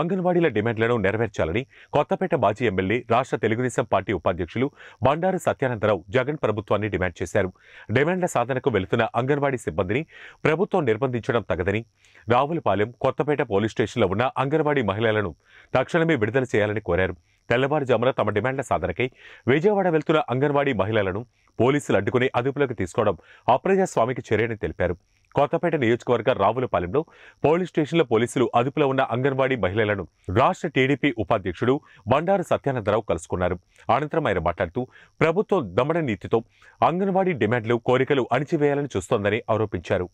అంగన్వాడీల డిమాండ్లను నెరవేర్చాలని కొత్తపేట మాజీ ఎమ్మెల్యే రాష్ట్ర తెలుగుదేశం పార్టీ ఉపాధ్యక్షులు బండారు సత్యానందరావు జగన్ ప్రభుత్వాన్ని డిమాండ్ చేశారు డిమాండ్ల సాధనకు వెళుతున్న అంగన్వాడీ సిబ్బందిని ప్రభుత్వం నిర్బంధించడం తగదని రావులపాలెం కొత్తపేట పోలీస్ స్టేషన్లో ఉన్న అంగన్వాడీ మహిళలను తక్షణమే విడుదల చేయాలని కోరారు తెల్లవారుజామున తమ డిమాండ్ల సాధనకై విజయవాడ వెళ్తున్న అంగన్వాడీ మహిళలను పోలీసులు అడ్డుకుని అదుపులోకి తీసుకోవడం అప్రజాస్వామికి చర్యని తెలిపారు కొత్తపేట నియోజకవర్గ రావులపాలెంలో పోలీస్ స్టేషన్ల పోలీసులు అదుపులో ఉన్న అంగన్వాడీ మహిళలను రాష్ట్ర టీడీపీ ఉపాధ్యక్షుడు బండారు సత్యానందరావు కలుసుకున్నారు అనంతరం ఆయన మాట్లాడుతూ ప్రభుత్వం దమడ నీతితో అంగన్వాడీ డిమాండ్లు కోరికలు అణిచివేయాలని చూస్తోందని ఆరోపించారు